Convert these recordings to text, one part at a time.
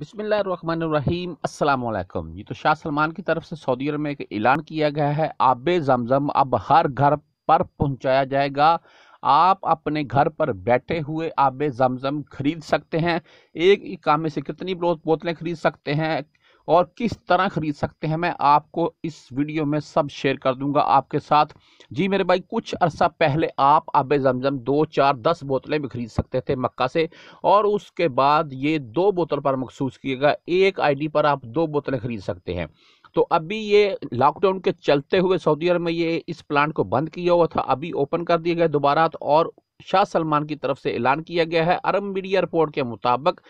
بسم اللہ الرحمن الرحیم السلام علیکم یہ تو شاہ سلمان کی طرف سے سعودی عرب میں ایک اعلان کیا گیا ہے آب زمزم اب ہر گھر پر پہنچایا جائے گا آپ اپنے گھر پر بیٹھے ہوئے آب زمزم خرید سکتے ہیں ایک اکامے سے کتنی بوتلیں خرید سکتے ہیں اور کس طرح خرید سکتے ہیں میں آپ کو اس ویڈیو میں سب شیئر کر دوں گا آپ کے ساتھ جی میرے بھائی کچھ عرصہ پہلے آپ آب زمزم دو چار دس بوتلیں بھی خرید سکتے تھے مکہ سے اور اس کے بعد یہ دو بوتل پر مخصوص کیے گا ایک آئی ڈی پر آپ دو بوتلیں خرید سکتے ہیں تو ابھی یہ لاک ڈاؤن کے چلتے ہوئے سعودی عرب میں یہ اس پلانٹ کو بند کیا ہوا تھا ابھی اوپن کر دیا گیا دوبارہ اور شاہ سلمان کی طرف سے اعلان کیا گیا ہے عرب میڈیا رپورٹ کے مطابق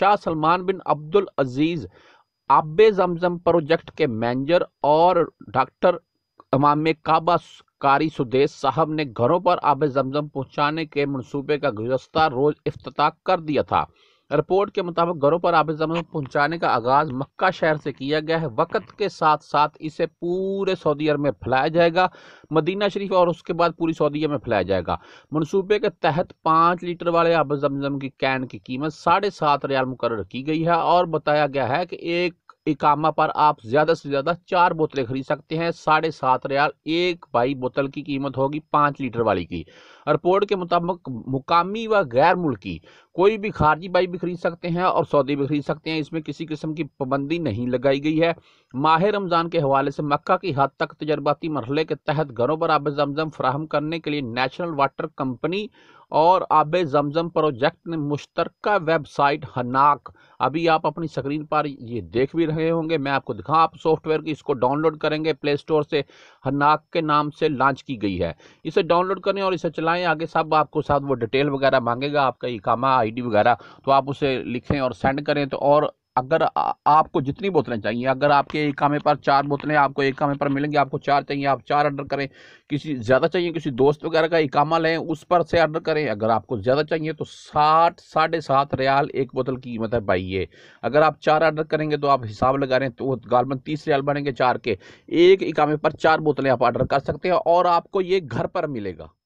شاہ سلمان بن عبدالعزیز آب زمزم پروجیکٹ کے مینجر اور ڈاکٹر امام کعبہ کاری سدیس صاحب نے گھروں پر آب زمزم پہنچانے کے منصوبے کا گزشتہ روز افتتاح کر دیا تھا رپورٹ کے مطابق گھروں پر آب زمزم پہنچانے کا آغاز مکہ شہر سے کیا گیا ہے وقت کے ساتھ ساتھ اسے پورے سعودی عرب میں پھیلایا جائے گا مدینہ شریف اور اس کے بعد پوری سعودی عرب میں پھیلایا جائے گا منصوبے کے تحت پانچ لیٹر والے آب زمزم کی کین کی قیمت ساڑھے سات ریال مقرر کی گئی ہے اور بتایا گیا ہے کہ ایک اکامہ پر آپ زیادہ سے زیادہ چار بوتلیں خرید سکتے ہیں ساڑھے سات ریال ایک بائی بوتل کی قیمت ہوگی پانچ لیٹر والی کی رپورٹ کے مطابق مقامی و غیر ملکی کوئی بھی خارجی بائی بھی خرید سکتے ہیں اور سعودی بھی خرید سکتے ہیں اس میں کسی قسم کی پابندی نہیں لگائی گئی ہے ماہ رمضان کے حوالے سے مکہ کی حد تک تجرباتی مرحلے کے تحت گھروں پر آب زمزم فراہم کرنے کے لیے نیشنل واٹر کمپنی اور آب زمزم پروجیکٹ نے مشترکہ ویب سائٹ ہناک ابھی آپ اپنی سکرین پر یہ دیکھ بھی رہے ہوں گے میں آپ کو دکھاؤں آپ سافٹ ویئر کی اس کو ڈاؤن لوڈ کریں گے پلے سٹور سے ہناک کے نام سے لانچ کی گئی ہے اسے ڈاؤن لوڈ کریں اور اسے چلائیں آگے سب آپ کو ساتھ وہ ڈیٹیل وغیرہ مانگے گا آپ کا ایک کام آ آئی ڈی وغیرہ تو آپ اسے لکھیں اور سینڈ کریں تو اور اگر آپ کو جتنی بوتلیں چاہیے اگر آپ کے ایک کامے پر چار بوتلیں آپ کو ایک کامے پر ملیں گے آپ کو چار چاہیے آپ چار آرڈر کریں کسی زیادہ چاہیے کسی دوست وغیرہ کا ایک لیں اس پر سے آرڈر کریں اگر آپ کو زیادہ چاہیے تو ساٹھ ساڑھے سات ریال ایک بوتل کی قیمت ہے بھائی یہ اگر آپ چار آرڈر کریں گے تو آپ حساب لگا رہے ہیں تو غالباً تیس ریال بنیں گے چار کے ایک اکامے پر چار بوتلیں آپ آرڈر کر سکتے ہیں اور آپ کو یہ گھر پر ملے گا